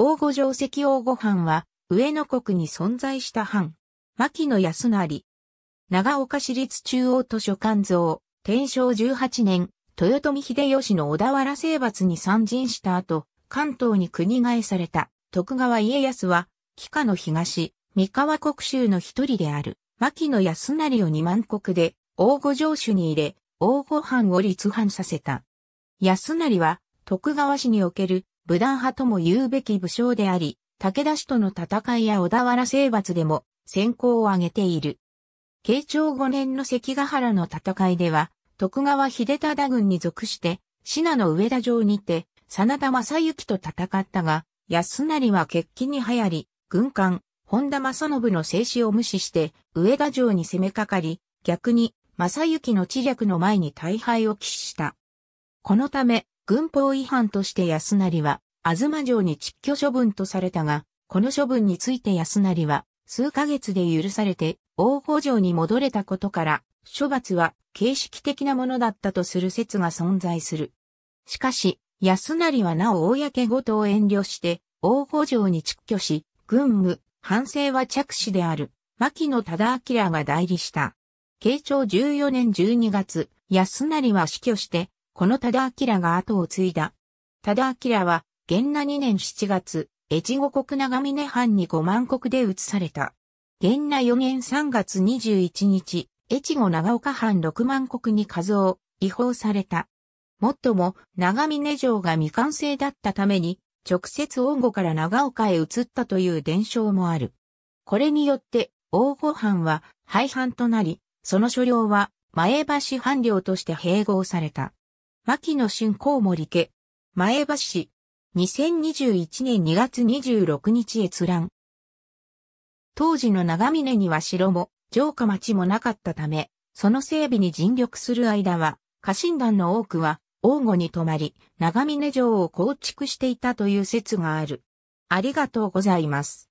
王御城石王御藩は、上野国に存在した藩。牧野安成。長岡市立中央図書館像、天正18年、豊臣秀吉の小田原征伐に参陣した後、関東に国返された徳川家康は、帰化の東、三河国衆の一人である、牧野安成を二万国で、王御城主に入れ、王御藩を立藩させた。安成は、徳川氏における武断派とも言うべき武将であり、武田氏との戦いや小田原征伐でも先行を挙げている。慶長5年の関ヶ原の戦いでは、徳川秀忠軍に属して、信濃上田城にて、真田正幸と戦ったが、安成は決起に流行り、軍艦、本田正信の制止を無視して、上田城に攻めかかり、逆に、正幸の知略の前に大敗を喫した。このため、軍法違反として安成は、東城に窒居処分とされたが、この処分について安成は、数ヶ月で許されて、王法城に戻れたことから、処罰は形式的なものだったとする説が存在する。しかし、安成はなお公ごとを遠慮して、王法城に窒居し、軍務、反省は着手である、牧野忠明が代理した。慶長14年12月、安成は死去して、この忠明が後を継いだ。忠明は、元那2年7月、越後国長峰藩に五万国で移された。元那4年3月21日、越後長岡藩六万国に数を違法された。もっとも、長峰城が未完成だったために、直接王吾から長岡へ移ったという伝承もある。これによって、王吾藩は廃藩となり、その所領は前橋藩領として併合された。牧野春光森家、前橋市、2021年2月26日閲覧。当時の長峰には城も、城下町もなかったため、その整備に尽力する間は、家臣団の多くは、王吾に泊まり、長峰城を構築していたという説がある。ありがとうございます。